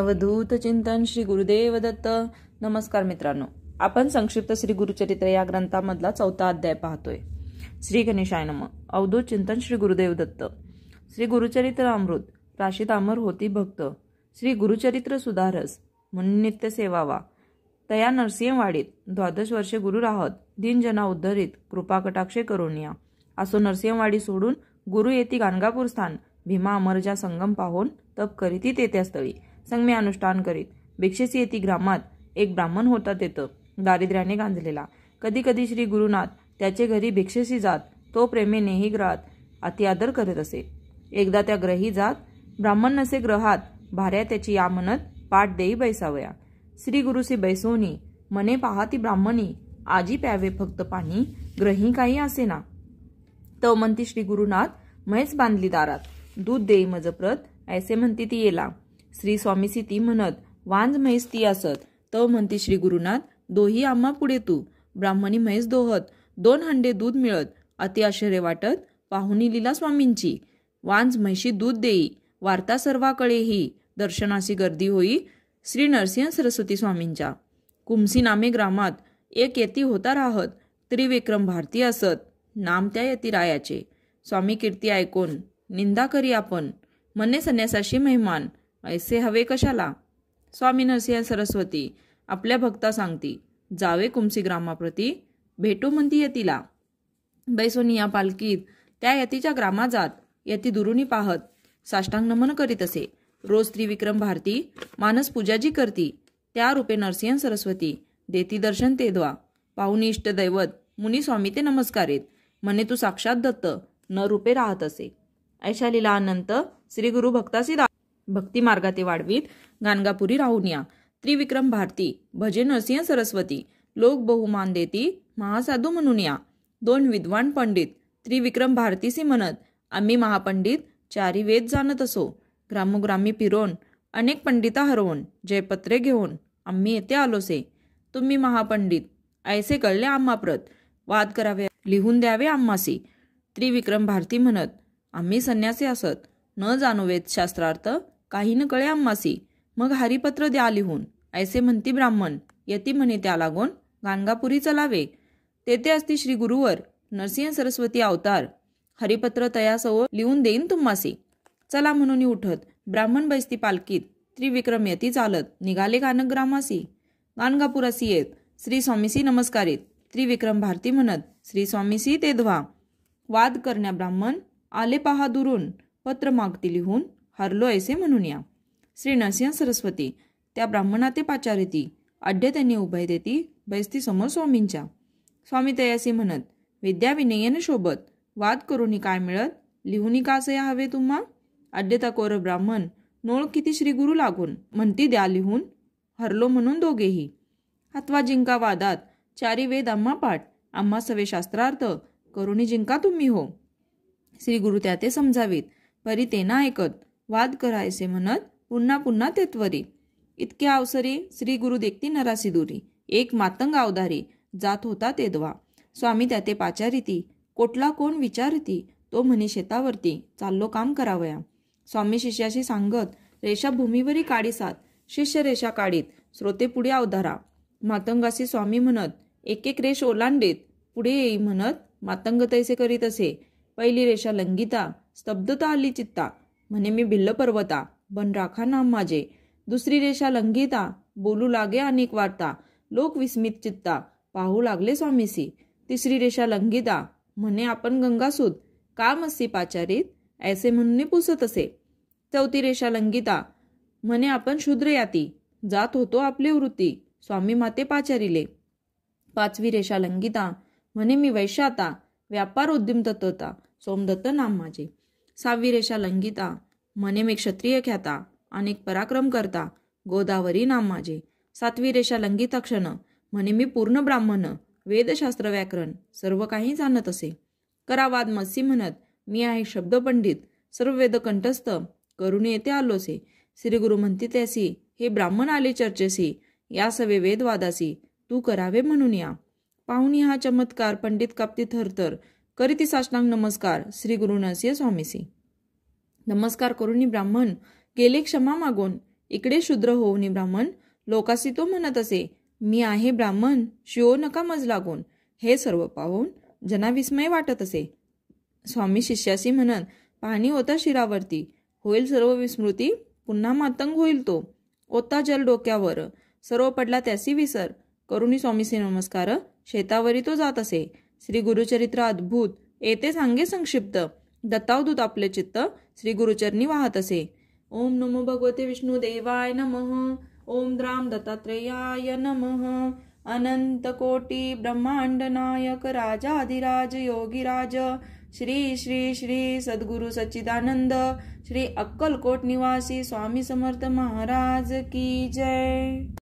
अवधूत चिंतन श्री गुरुदेव दत्त नमस्कार मित्रांनो आपण संक्षिप्त श्री गुरुचरित्र या ग्रंथामधला चौथा अध्याय पाहतोय श्री गणेशाय नम अवधूत चिंतन श्री गुरुदेव दत्त श्री गुरुचरित्र अमृत राशीत अमर होती भक्त श्री गुरुचरित्र सुधारस म्हणून नित्य सेवावा तया नरसिंहवाडीत द्वादश वर्षे गुरु राहत दिनजना उद्धरित कृपा कटाक्षे करून या असो नरसिंहवाडी सोडून गुरु येती गाणगापूर स्थान भीमा अमरजा संगम पाहून तप करीती त्या स्थळी संगमे अनुष्ठान करीत भिक्षेसी येती ग्रामात एक ब्राह्मण होता तेथं दारिद्र्याने गांजलेला कधी कधी श्री गुरुनाथ त्याचे घरी भिक्षेसी जात तो नेही ग्रहात अतिआदर करत असे एकदा त्या ग्रही जात ब्राह्मण नसे ग्रहात भाऱ्या त्याची या मनत पाठ देई बैसावया श्री गुरुसी बैसोनी मने पाहाती ब्राह्मणी आजी प्यावे फक्त पाणी ग्रही काही असे ना तव म्हणती श्री गुरुनाथ म्हैस बांधली दारात दूध देई मज प्रत ऐसे म्हणती ती येला श्री स्वामीसी ती म्हणत वांज म्हैस ती असत तव म्हणती श्री गुरुनाथ दोही आम्हा पुढे तू ब्राह्मणी म्हैस दोहत दोन हंडे दूध मिळत अति आश्चर्य वाटत पाहुणी लिला स्वामींची वांज म्हैशी दूध देई वार्ता सर्वाकडेही दर्शनाशी गर्दी होई श्री नरसिंह सरस्वती स्वामींच्या कुमसी नामे ग्रामात एक येती होता राहत त्रिविक्रम भारती असत नामत्या यतिरायाचे स्वामी कीर्ती ऐकून निंदा करी आपण मने संन्यासाशी मेहमान ऐसे हवे कशाला स्वामी नरसिंह सरस्वती आपल्या भक्ता सांगती जावे कुमसी ग्रामाप्रती भेटू म्हणती यतीला बैसोनी या पालखीत त्या यतीच्या ग्रामा जात यती दुरुनी पाहत साष्टांग नमन करीत असे रोज त्रिविक्रम भारती मानस पूजाजी करती त्या रूपे नरसिंह सरस्वती देती दर्शन तेद्वा इष्ट दैवत मुनी स्वामी ते नमस्कारेत म्हणे तू साक्षात दत्त न रूपे राहत असे ऐशालीला अनंत श्री गुरु भक्तासी भक्ती मार्गाते वाढवीत गाणगापुरी राहून या त्रिविक्रम भारती भजे नरसिंह सरस्वती लोक बहुमान देती महासाधू म्हणून या दोन विद्वान पंडित त्रिविक्रम भारतीसी म्हणत आम्ही महापंडित चारी वेद जाणत असो ग्रामोग्रामी पिरोन अनेक पंडिता हरवून जयपत्रे घेऊन आम्ही येथे आलोसे तुम्ही महापंडित ऐसे कळले आम्हाप्रत वाद करावे लिहून द्यावे आम्हासी त्रिविक्रम भारती म्हणत आम्ही संन्यासी असत न जाणोवेत शास्त्रार्थ काही न कळे आम्हासी मग हरिपत्र द्या लिहून ऐसे म्हणती ब्राह्मण यती म्हणे त्या लागून गाणगापुरी चलावे तेथे असती श्री गुरुवर नरसिंह सरस्वती अवतार हरिपत्र तयासव लिहून देईन तुम्हासी चला म्हणून उठत ब्राह्मण बैस्ती पालखीत त्रिविक्रम यती चालत निघाले गानक ग्रामासी गाणगापुरासी येत श्री स्वामीसी नमस्कारित विक्रम भारती म्हणत श्री स्वामी सी तेधवा वाद करण्या ब्राह्मण आले पहा दुरून पत्र मागती लिहून हरलो ऐसे म्हणून या श्री नरसिंह सरस्वती त्या ब्राह्मणाते ते पाचारिती अड्डे त्यांनी उभय देती बैस्ती समोर स्वामींच्या स्वामी तयासी म्हणत विद्या विनयन शोभत वाद करूनी काय मिळत लिहूनी का असे हवे तुम्हा अड्डेता कोर ब्राह्मण नोळ किती श्री गुरु लागून म्हणती द्या लिहून हरलो म्हणून दोघेही अथवा जिंका वादात चारी वेद आम्हा पाठ आम्हा सवे शास्त्रार्थ करुणी जिंका तुम्ही हो श्री गुरु त्या ते समजावीत परी ते ना ऐकत वाद करायचे म्हणत पुन्हा पुन्हा ते त्वरी इतक्या अवसरी श्री गुरु देखती नरासी दुरी एक मातंग अवधारी जात होता तेदवा स्वामी त्या ते पाचारिती कोटला कोण विचारती तो म्हणे शेतावरती चाललो काम करावया स्वामी शिष्याशी सांगत रेषा भूमीवरी काडीसात शिष्य रेषा काढीत श्रोते पुढे अवधारा मातंगाशी स्वामी म्हणत एक एक रेष ओलांडेत पुढे येई म्हणत मातंग तैसे करीत असे पहिली रेषा लंगिता स्तब्धता आली चित्ता म्हणे मी भिल्ल पर्वता बन राखा नाम माझे दुसरी रेषा लंगिता बोलू लागे अनेक वार्ता लोक विस्मित चित्ता पाहू लागले स्वामीसी तिसरी रेषा लंगिता म्हणे आपण गंगासूत का असे पाचारीत ऐसे म्हणून पुसत असे चौथी रेषा लंगिता म्हणे आपण याती जात होतो आपली वृत्ती स्वामी माते पाचारिले पाचवी रेषा लंगिता म्हणे मी वैशाता व्यापार तत्वता सोमदत्त नाम माझे सहावी रेषा लंगिता म्हणे मी क्षत्रिय ख्याता अनेक पराक्रम करता गोदावरी नाम माझे सातवी रेषा लंगिता क्षण म्हणे मी पूर्ण ब्राह्मण वेदशास्त्र व्याकरण सर्व काही जाणत असे करावाद मत्सी म्हणत मी आहे शब्द पंडित सर्व वेद कंठस्थ करून येथे आलोसे श्री गुरु हे ब्राह्मण आले चर्चेसी या सवे वेदवादासी तू करावे म्हणून या पाहुणी हा चमत्कार पंडित कापती थरथर करीती साष्टांग नमस्कार श्री नसिय स्वामीसी नमस्कार करुणी ब्राह्मण गेले क्षमा मागून इकडे शूद्र होऊनी ब्राह्मण लोकासी तो म्हणत असे मी आहे ब्राह्मण शिओ नका मज लागून हे सर्व पाहून जना विस्मय वाटत असे स्वामी शिष्याशी म्हणत पाणी होता शिरावरती होईल सर्व विस्मृती पुन्हा मातंग होईल तो ओता जल डोक्यावर सर्व पडला त्यासी विसर करुणी स्वामीसे नमस्कार शेतावरी तो जात असे श्री गुरुचरित्र अद्भुत येते सांगे संक्षिप्त दत्तावधूत आपले चित्त श्री गुरुचरणी वाहत असे ओम नमो भगवते विष्णू देवाय नम ओम द्राम दत्तात्रेयाय नम अनंत कोटी ब्रह्मांड नायक राजाधिराज योगीराज श्री श्री श्री सद्गुरु सच्चिदानंद श्री अक्कलकोट निवासी स्वामी समर्थ महाराज की जय